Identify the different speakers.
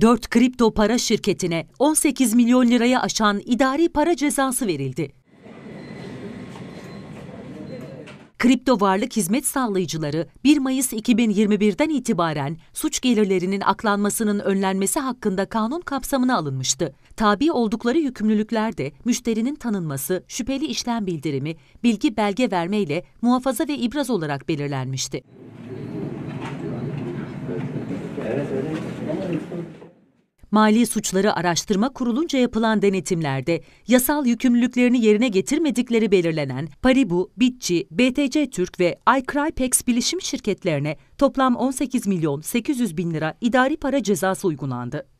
Speaker 1: 4 kripto para şirketine 18 milyon liraya aşan idari para cezası verildi. Kripto varlık hizmet sağlayıcıları 1 Mayıs 2021'den itibaren suç gelirlerinin aklanmasının önlenmesi hakkında kanun kapsamına alınmıştı. Tabi oldukları yükümlülüklerde müşterinin tanınması, şüpheli işlem bildirimi, bilgi belge verme ile muhafaza ve ibraz olarak belirlenmişti. Evet, evet. Mali Suçları Araştırma Kurulunca yapılan denetimlerde yasal yükümlülüklerini yerine getirmedikleri belirlenen Paribu, Bitçi, BTC Türk ve iCrypex bilişim şirketlerine toplam 18 milyon 800 bin lira idari para cezası uygulandı.